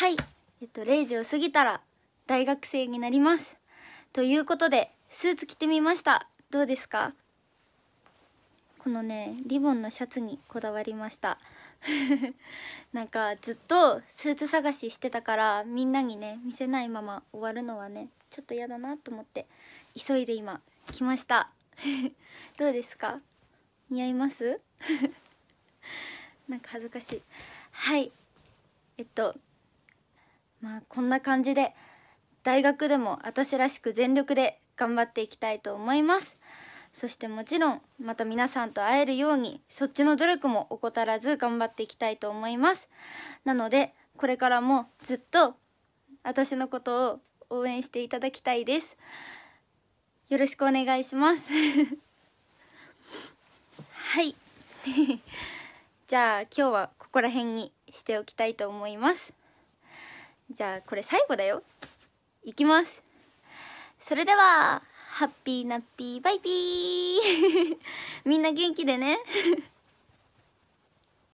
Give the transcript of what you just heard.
はいえっと0時を過ぎたら大学生になりますということでスーツ着てみましたどうですかこのねリボンのシャツにこだわりました なんかずっとスーツ探ししてたからみんなにね見せないまま終わるのはねちょっと嫌だなと思って急いで今来ました どうですか似合います なんか恥ずかしいはいえっとまあこんな感じで大学でも私らしく全力で頑張っていきたいと思いますそしてもちろんまた皆さんと会えるようにそっちの努力も怠らず頑張っていきたいと思いますなのでこれからもずっと私のことを応援していただきたいですよろしくお願いします はい じゃあ今日はここら辺にしておきたいと思いますじゃあこれ最後だよいきますそれではハッピーナッピーバイピー みんな元気でね